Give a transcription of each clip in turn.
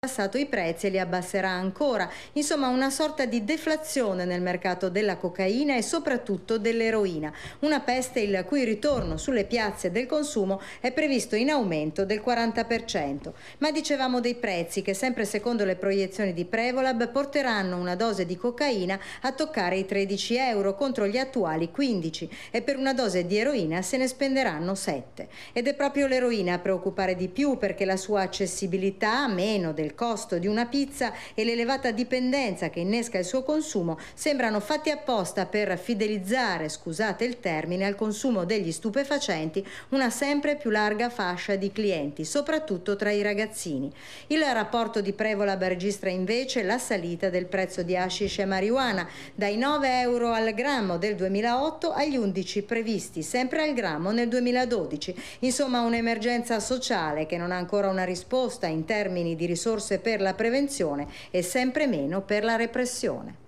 passato i prezzi e li abbasserà ancora. Insomma una sorta di deflazione nel mercato della cocaina e soprattutto dell'eroina. Una peste il cui ritorno sulle piazze del consumo è previsto in aumento del 40%. Ma dicevamo dei prezzi che sempre secondo le proiezioni di Prevolab porteranno una dose di cocaina a toccare i 13 euro contro gli attuali 15 e per una dose di eroina se ne spenderanno 7. Ed è proprio l'eroina a preoccupare di più perché la sua accessibilità, meno del il costo di una pizza e l'elevata dipendenza che innesca il suo consumo sembrano fatti apposta per fidelizzare, scusate il termine, al consumo degli stupefacenti una sempre più larga fascia di clienti, soprattutto tra i ragazzini. Il rapporto di Prevola registra invece la salita del prezzo di hashish e marijuana dai 9 euro al grammo del 2008 agli 11 previsti sempre al grammo nel 2012. Insomma un'emergenza sociale che non ha ancora una risposta in termini di risorse risorse per la prevenzione e sempre meno per la repressione.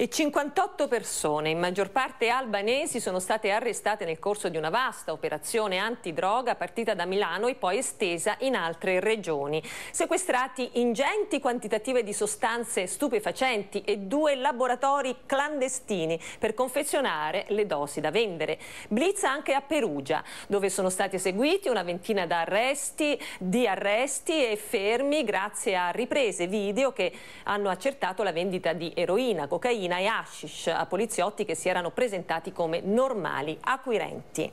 E 58 persone, in maggior parte albanesi, sono state arrestate nel corso di una vasta operazione antidroga partita da Milano e poi estesa in altre regioni. Sequestrati ingenti quantitative di sostanze stupefacenti e due laboratori clandestini per confezionare le dosi da vendere. Blitz anche a Perugia, dove sono stati eseguiti una ventina arresti, di arresti e fermi grazie a riprese video che hanno accertato la vendita di eroina, cocaina Nayashish a poliziotti che si erano presentati come normali acquirenti.